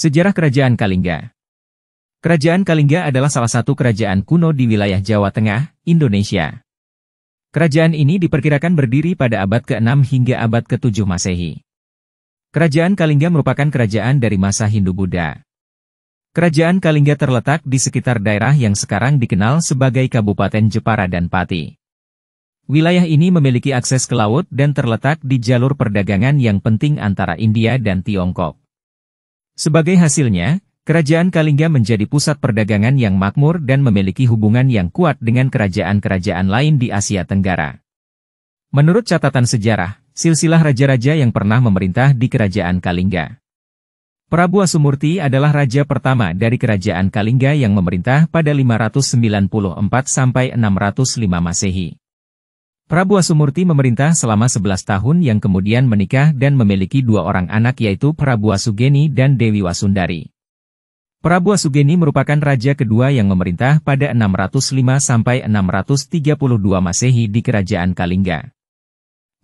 Sejarah Kerajaan Kalingga Kerajaan Kalingga adalah salah satu kerajaan kuno di wilayah Jawa Tengah, Indonesia. Kerajaan ini diperkirakan berdiri pada abad ke-6 hingga abad ke-7 Masehi. Kerajaan Kalingga merupakan kerajaan dari masa Hindu-Buddha. Kerajaan Kalingga terletak di sekitar daerah yang sekarang dikenal sebagai Kabupaten Jepara dan Pati. Wilayah ini memiliki akses ke laut dan terletak di jalur perdagangan yang penting antara India dan Tiongkok. Sebagai hasilnya, Kerajaan Kalingga menjadi pusat perdagangan yang makmur dan memiliki hubungan yang kuat dengan kerajaan-kerajaan lain di Asia Tenggara. Menurut catatan sejarah, silsilah raja-raja yang pernah memerintah di Kerajaan Kalingga. Prabu Asumurti adalah raja pertama dari Kerajaan Kalingga yang memerintah pada 594 605 Masehi. Prabu Asumurti memerintah selama 11 tahun yang kemudian menikah dan memiliki dua orang anak yaitu Prabu Asugeni dan Dewi Wasundari. Prabu Asugeni merupakan raja kedua yang memerintah pada 605 632 Masehi di Kerajaan Kalingga.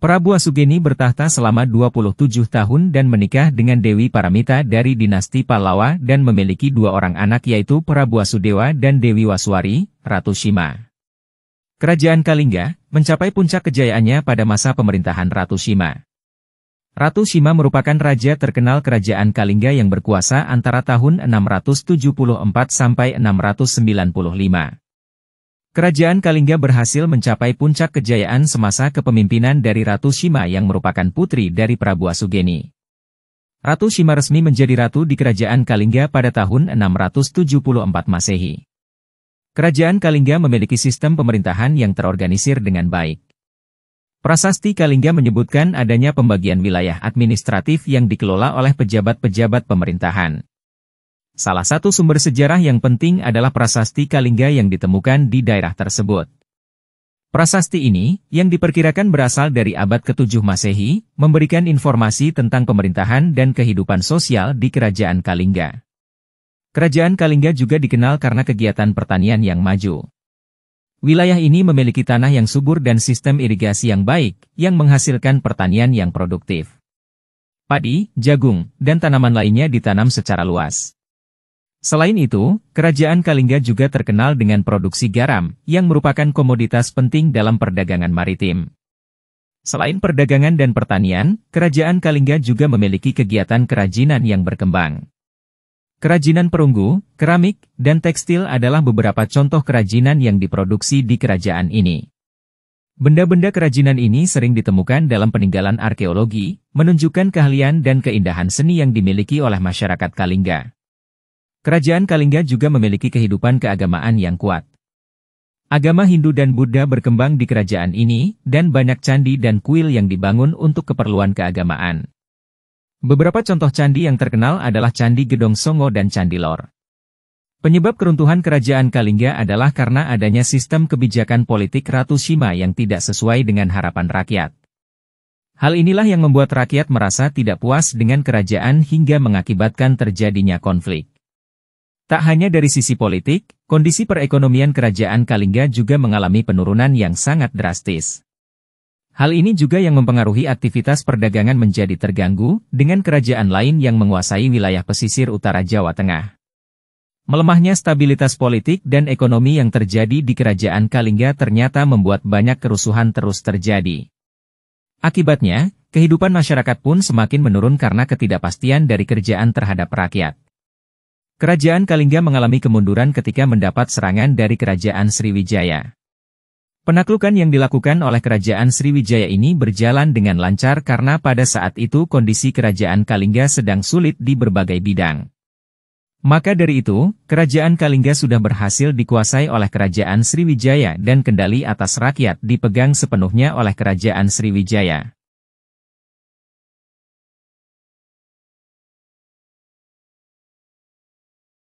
Prabu Asugeni bertahta selama 27 tahun dan menikah dengan Dewi Paramita dari dinasti Pallawa dan memiliki dua orang anak yaitu Prabu Asudewa dan Dewi Waswari, Ratu Shima. Kerajaan Kalingga mencapai puncak kejayaannya pada masa pemerintahan Ratu Shima. Ratu Shima merupakan raja terkenal Kerajaan Kalingga yang berkuasa antara tahun 674 sampai 695. Kerajaan Kalingga berhasil mencapai puncak kejayaan semasa kepemimpinan dari Ratu Shima yang merupakan putri dari Prabu Asugeni. Ratu Shima resmi menjadi ratu di Kerajaan Kalingga pada tahun 674 Masehi. Kerajaan Kalingga memiliki sistem pemerintahan yang terorganisir dengan baik. Prasasti Kalingga menyebutkan adanya pembagian wilayah administratif yang dikelola oleh pejabat-pejabat pemerintahan. Salah satu sumber sejarah yang penting adalah prasasti Kalingga yang ditemukan di daerah tersebut. Prasasti ini, yang diperkirakan berasal dari abad ke-7 Masehi, memberikan informasi tentang pemerintahan dan kehidupan sosial di Kerajaan Kalingga. Kerajaan Kalingga juga dikenal karena kegiatan pertanian yang maju. Wilayah ini memiliki tanah yang subur dan sistem irigasi yang baik, yang menghasilkan pertanian yang produktif. Padi, jagung, dan tanaman lainnya ditanam secara luas. Selain itu, Kerajaan Kalingga juga terkenal dengan produksi garam, yang merupakan komoditas penting dalam perdagangan maritim. Selain perdagangan dan pertanian, Kerajaan Kalingga juga memiliki kegiatan kerajinan yang berkembang. Kerajinan perunggu, keramik, dan tekstil adalah beberapa contoh kerajinan yang diproduksi di kerajaan ini. Benda-benda kerajinan ini sering ditemukan dalam peninggalan arkeologi, menunjukkan keahlian dan keindahan seni yang dimiliki oleh masyarakat Kalingga. Kerajaan Kalingga juga memiliki kehidupan keagamaan yang kuat. Agama Hindu dan Buddha berkembang di kerajaan ini, dan banyak candi dan kuil yang dibangun untuk keperluan keagamaan. Beberapa contoh candi yang terkenal adalah Candi Gedong Songo dan Candi Lor. Penyebab keruntuhan kerajaan Kalingga adalah karena adanya sistem kebijakan politik Ratu Shima yang tidak sesuai dengan harapan rakyat. Hal inilah yang membuat rakyat merasa tidak puas dengan kerajaan hingga mengakibatkan terjadinya konflik. Tak hanya dari sisi politik, kondisi perekonomian kerajaan Kalingga juga mengalami penurunan yang sangat drastis. Hal ini juga yang mempengaruhi aktivitas perdagangan menjadi terganggu dengan kerajaan lain yang menguasai wilayah pesisir utara Jawa Tengah. Melemahnya stabilitas politik dan ekonomi yang terjadi di kerajaan Kalingga ternyata membuat banyak kerusuhan terus terjadi. Akibatnya, kehidupan masyarakat pun semakin menurun karena ketidakpastian dari kerjaan terhadap rakyat. Kerajaan Kalingga mengalami kemunduran ketika mendapat serangan dari kerajaan Sriwijaya. Penaklukan yang dilakukan oleh kerajaan Sriwijaya ini berjalan dengan lancar karena pada saat itu kondisi kerajaan Kalingga sedang sulit di berbagai bidang. Maka dari itu, kerajaan Kalingga sudah berhasil dikuasai oleh kerajaan Sriwijaya dan kendali atas rakyat dipegang sepenuhnya oleh kerajaan Sriwijaya.